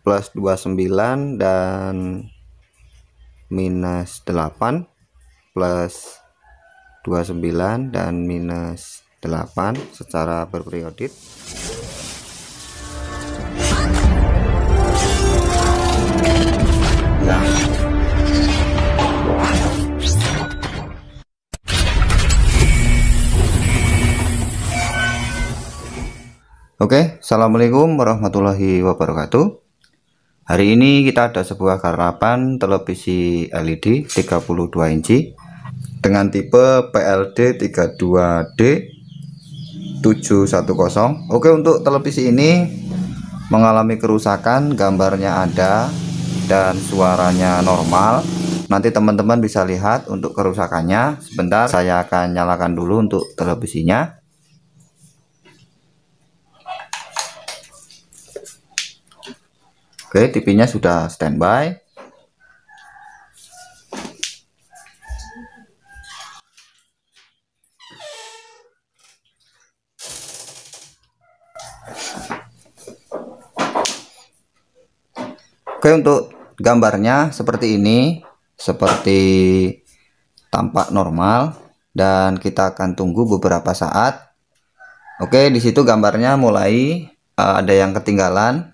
plus 29 dan minus 8 plus 29 dan minus 8 secara berperiodit Oke, okay, Assalamualaikum warahmatullahi wabarakatuh. Hari ini kita ada sebuah garapan televisi LED 32 inci dengan tipe PLD 32D 710. Oke, untuk televisi ini mengalami kerusakan, gambarnya ada dan suaranya normal. Nanti teman-teman bisa lihat untuk kerusakannya. Sebentar saya akan nyalakan dulu untuk televisinya. Oke, TV-nya sudah standby. Oke, untuk gambarnya seperti ini, seperti tampak normal dan kita akan tunggu beberapa saat. Oke, di situ gambarnya mulai eh, ada yang ketinggalan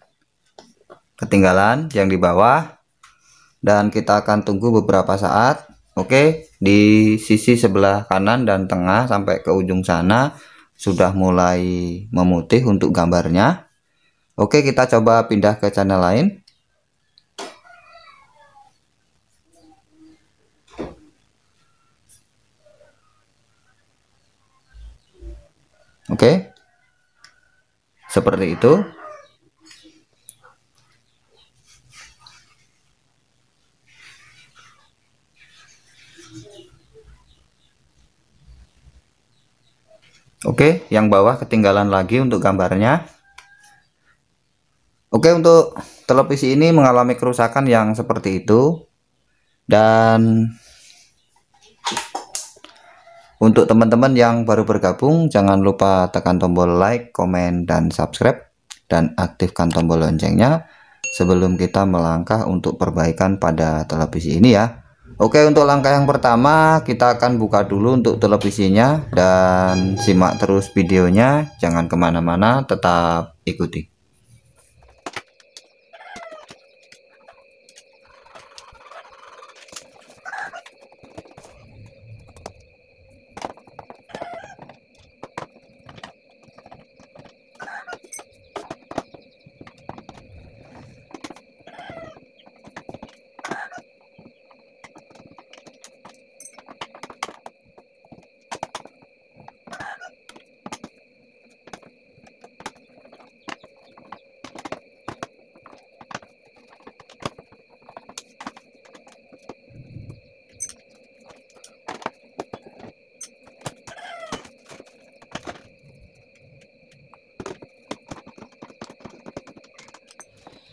ketinggalan yang di bawah dan kita akan tunggu beberapa saat oke okay? di sisi sebelah kanan dan tengah sampai ke ujung sana sudah mulai memutih untuk gambarnya oke okay, kita coba pindah ke channel lain oke okay? seperti itu Oke, yang bawah ketinggalan lagi untuk gambarnya. Oke, untuk televisi ini mengalami kerusakan yang seperti itu. Dan untuk teman-teman yang baru bergabung, jangan lupa tekan tombol like, komen, dan subscribe, dan aktifkan tombol loncengnya sebelum kita melangkah untuk perbaikan pada televisi ini ya. Oke untuk langkah yang pertama kita akan buka dulu untuk televisinya dan simak terus videonya jangan kemana-mana tetap ikuti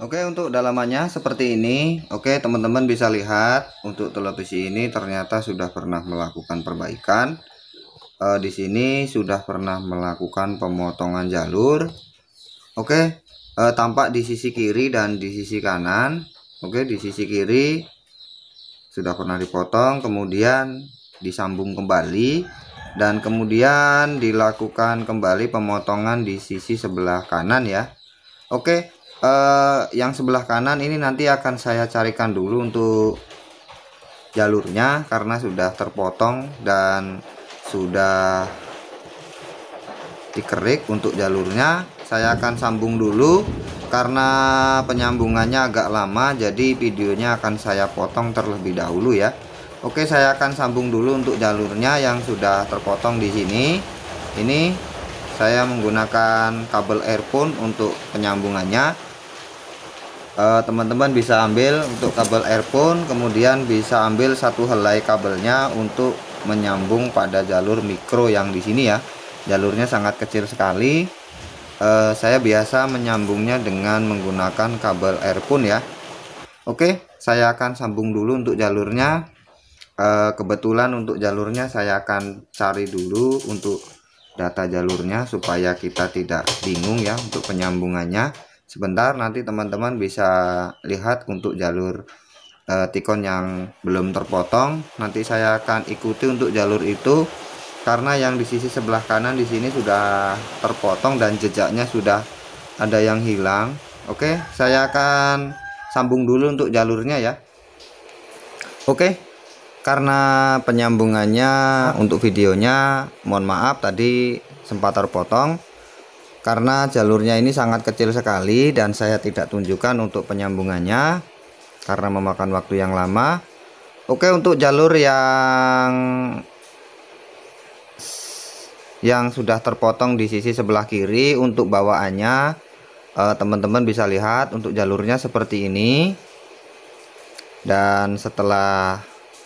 Oke untuk dalamannya seperti ini Oke teman-teman bisa lihat untuk televisi ini ternyata sudah pernah melakukan perbaikan e, Di sini sudah pernah melakukan pemotongan jalur Oke e, tampak di sisi kiri dan di sisi kanan Oke di sisi kiri sudah pernah dipotong kemudian disambung kembali dan kemudian dilakukan kembali pemotongan di sisi sebelah kanan ya Oke eh, yang sebelah kanan ini nanti akan saya carikan dulu untuk jalurnya karena sudah terpotong dan sudah dikerik untuk jalurnya saya akan sambung dulu karena penyambungannya agak lama jadi videonya akan saya potong terlebih dahulu ya Oke saya akan sambung dulu untuk jalurnya yang sudah terpotong di sini ini saya menggunakan kabel earphone untuk penyambungannya Eh, teman-teman uh, bisa ambil untuk kabel earphone kemudian bisa ambil satu helai kabelnya untuk menyambung pada jalur mikro yang di sini ya jalurnya sangat kecil sekali uh, saya biasa menyambungnya dengan menggunakan kabel earphone ya Oke saya akan sambung dulu untuk jalurnya uh, kebetulan untuk jalurnya saya akan cari dulu untuk data jalurnya supaya kita tidak bingung ya untuk penyambungannya sebentar nanti teman-teman bisa lihat untuk jalur eh, tikon yang belum terpotong nanti saya akan ikuti untuk jalur itu karena yang di sisi sebelah kanan di sini sudah terpotong dan jejaknya sudah ada yang hilang Oke saya akan sambung dulu untuk jalurnya ya Oke karena penyambungannya untuk videonya mohon maaf tadi sempat terpotong karena jalurnya ini sangat kecil sekali dan saya tidak tunjukkan untuk penyambungannya karena memakan waktu yang lama Oke untuk jalur yang yang sudah terpotong di sisi sebelah kiri untuk bawaannya eh, teman-teman bisa lihat untuk jalurnya seperti ini dan setelah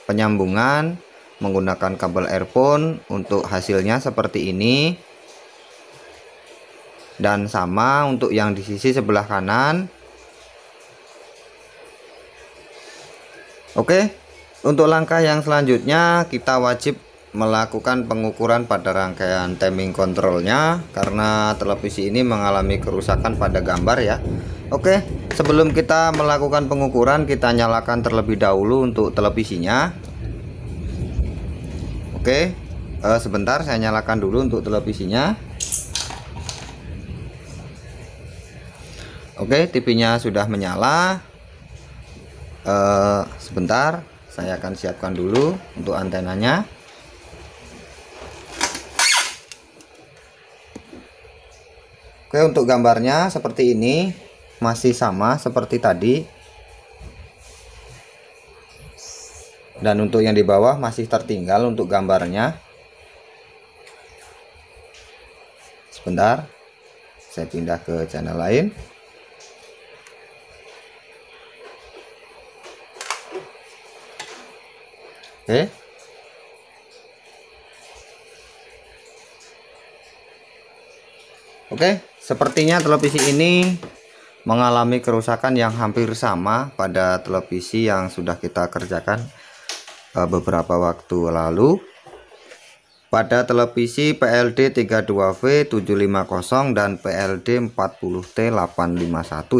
penyambungan menggunakan kabel earphone untuk hasilnya seperti ini dan sama untuk yang di sisi sebelah kanan Oke untuk langkah yang selanjutnya kita wajib melakukan pengukuran pada rangkaian timing controlnya karena televisi ini mengalami kerusakan pada gambar ya Oke sebelum kita melakukan pengukuran kita nyalakan terlebih dahulu untuk televisinya Oke eh, sebentar saya nyalakan dulu untuk televisinya Oke, TV-nya sudah menyala. Uh, sebentar, saya akan siapkan dulu untuk antenanya. Oke, untuk gambarnya seperti ini, masih sama seperti tadi. Dan untuk yang di bawah masih tertinggal untuk gambarnya. Sebentar, saya pindah ke channel lain. Eh? Oke, sepertinya televisi ini mengalami kerusakan yang hampir sama pada televisi yang sudah kita kerjakan eh, beberapa waktu lalu. Pada televisi PLD 32V 750 dan PLD 40T 851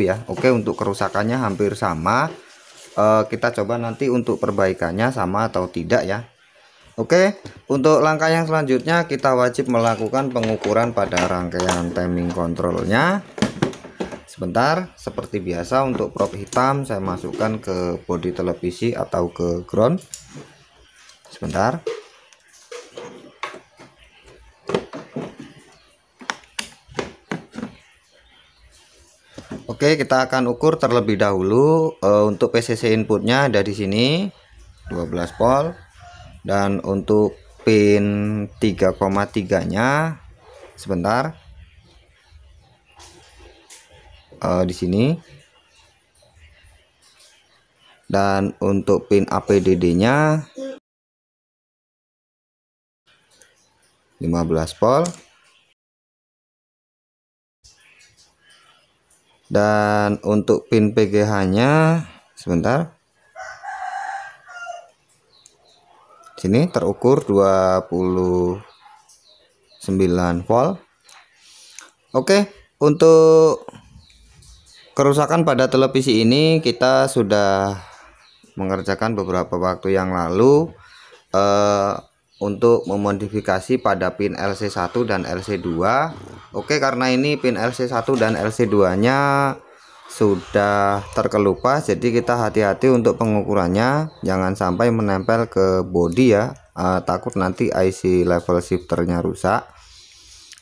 ya. Oke, untuk kerusakannya hampir sama uh, kita coba nanti untuk perbaikannya sama atau tidak ya Oke untuk langkah yang selanjutnya kita wajib melakukan pengukuran pada rangkaian timing controlnya sebentar seperti biasa untuk probe hitam saya masukkan ke body televisi atau ke ground sebentar Oke kita akan ukur terlebih dahulu uh, untuk PCC inputnya ada di sini 12 volt dan untuk pin 3,3 nya sebentar Uh, di sini dan untuk pin APDD nya 15 volt dan untuk pin PGH nya sebentar sini terukur 29 volt oke untuk kerusakan pada televisi ini kita sudah mengerjakan beberapa waktu yang lalu eh, untuk memodifikasi pada pin LC1 dan LC2 Oke karena ini pin LC1 dan LC2 nya sudah terkelupas jadi kita hati-hati untuk pengukurannya jangan sampai menempel ke body ya uh, takut nanti IC level shifternya rusak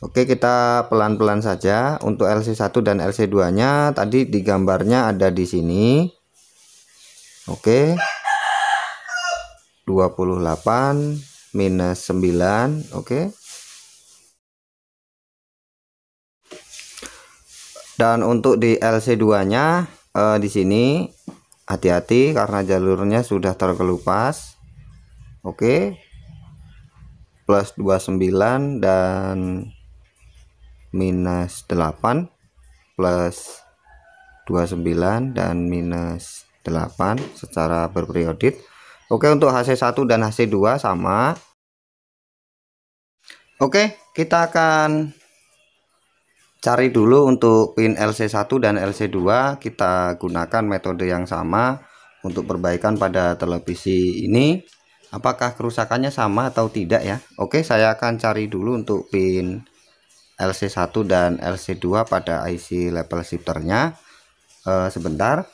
Oke kita pelan-pelan saja untuk LC1 dan LC2 nya tadi di gambarnya ada di sini Oke 28 minus 9 oke okay. dan untuk di LC2 nya eh, di sini hati-hati karena jalurnya sudah terkelupas oke okay. plus 29 dan minus 8 plus 29 dan minus 8 secara berperiodik Oke, untuk HC1 dan HC2 sama. Oke, kita akan cari dulu untuk pin LC1 dan LC2. Kita gunakan metode yang sama untuk perbaikan pada televisi ini. Apakah kerusakannya sama atau tidak ya? Oke, saya akan cari dulu untuk pin LC1 dan LC2 pada IC level shifternya. E, sebentar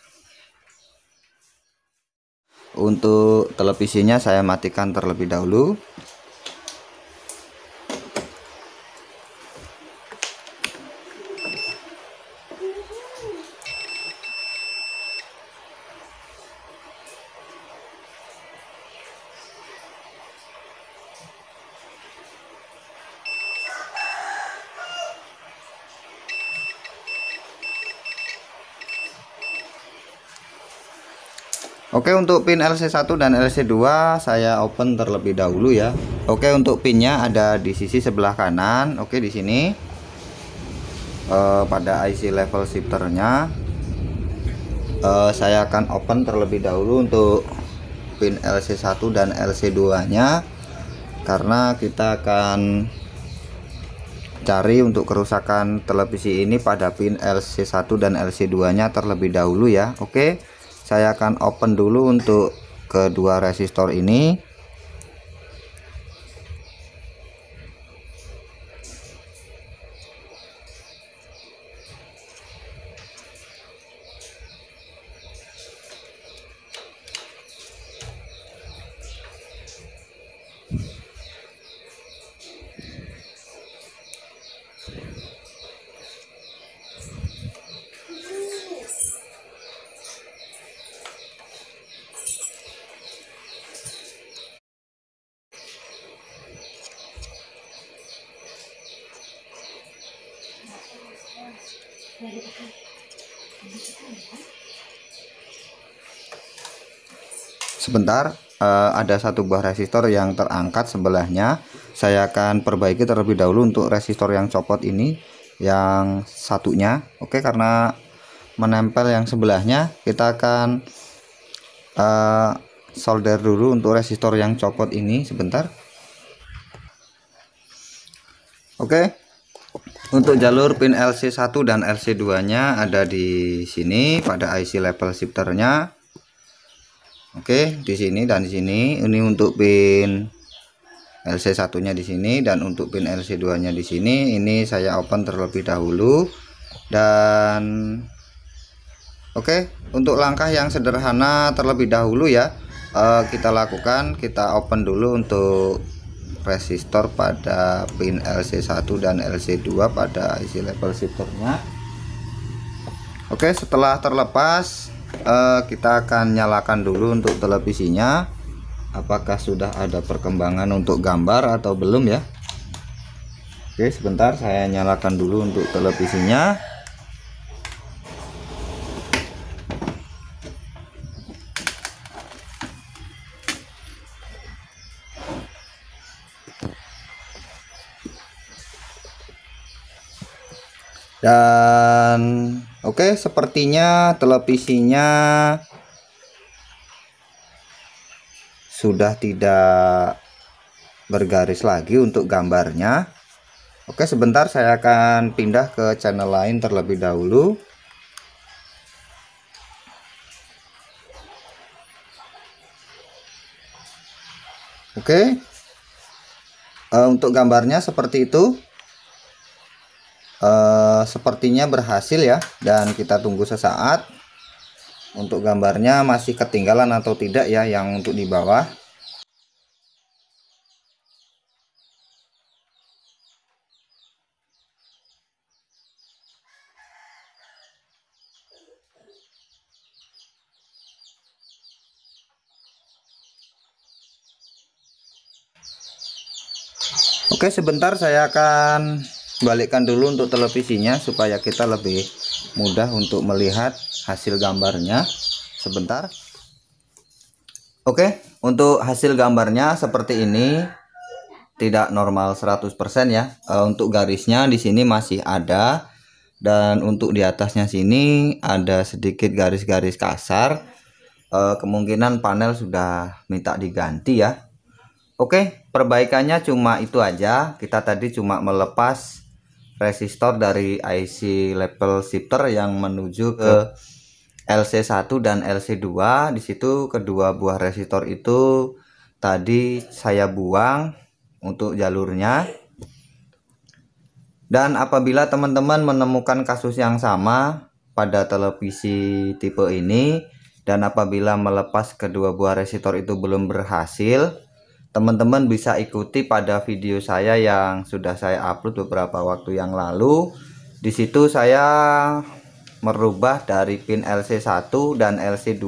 untuk televisinya saya matikan terlebih dahulu Oke untuk pin LC1 dan LC2 saya open terlebih dahulu ya. Oke untuk pinnya ada di sisi sebelah kanan. Oke di sini e, pada IC level shifternya e, saya akan open terlebih dahulu untuk pin LC1 dan LC2 nya karena kita akan cari untuk kerusakan televisi ini pada pin LC1 dan LC2 nya terlebih dahulu ya. Oke saya akan open dulu untuk kedua resistor ini sebentar uh, ada satu buah resistor yang terangkat sebelahnya saya akan perbaiki terlebih dahulu untuk resistor yang copot ini yang satunya oke okay, karena menempel yang sebelahnya kita akan uh, solder dulu untuk resistor yang copot ini sebentar oke okay. Untuk jalur pin LC1 dan LC2 nya ada di sini pada IC level shifternya Oke, di sini dan di sini. Ini untuk pin LC satunya di sini dan untuk pin LC 2-nya di sini. Ini saya open terlebih dahulu dan Oke, untuk langkah yang sederhana terlebih dahulu ya. Eh, kita lakukan kita open dulu untuk resistor pada pin LC1 dan LC2 pada isi level shifternya oke setelah terlepas eh, kita akan nyalakan dulu untuk televisinya apakah sudah ada perkembangan untuk gambar atau belum ya Oke sebentar saya nyalakan dulu untuk televisinya dan Oke, sepertinya televisinya sudah tidak bergaris lagi untuk gambarnya. Oke, sebentar saya akan pindah ke channel lain terlebih dahulu. Oke. Eh, untuk gambarnya seperti itu e, sepertinya berhasil ya dan kita tunggu sesaat untuk gambarnya masih ketinggalan atau tidak ya yang untuk di bawah Oke sebentar saya akan balikkan dulu untuk televisinya supaya kita lebih mudah untuk melihat hasil gambarnya sebentar Oke untuk hasil gambarnya seperti ini tidak normal 100% ya eh, untuk garisnya di sini masih ada dan untuk di atasnya sini ada sedikit garis-garis kasar eh, kemungkinan panel sudah minta diganti ya Oke perbaikannya cuma itu aja kita tadi cuma melepas resistor dari IC level shifter yang menuju ke LC1 dan LC2 di situ kedua buah resistor itu tadi saya buang untuk jalurnya dan apabila teman-teman menemukan kasus yang sama pada televisi tipe ini dan apabila melepas kedua buah resistor itu belum berhasil teman-teman bisa ikuti pada video saya yang sudah saya upload beberapa waktu yang lalu di situ saya merubah dari pin LC1 dan LC2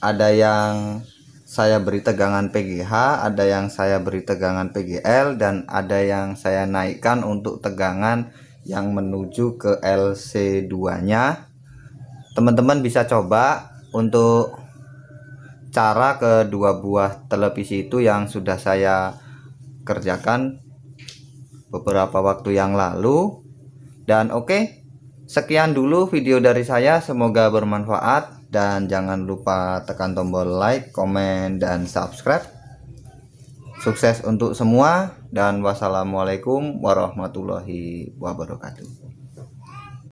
ada yang saya beri tegangan PGH ada yang saya beri tegangan PGL dan ada yang saya naikkan untuk tegangan yang menuju ke LC2 nya teman-teman bisa coba untuk cara kedua buah televisi itu yang sudah saya kerjakan beberapa waktu yang lalu dan oke okay, sekian dulu video dari saya semoga bermanfaat dan jangan lupa tekan tombol like, komen, dan subscribe sukses untuk semua dan wassalamualaikum warahmatullahi wabarakatuh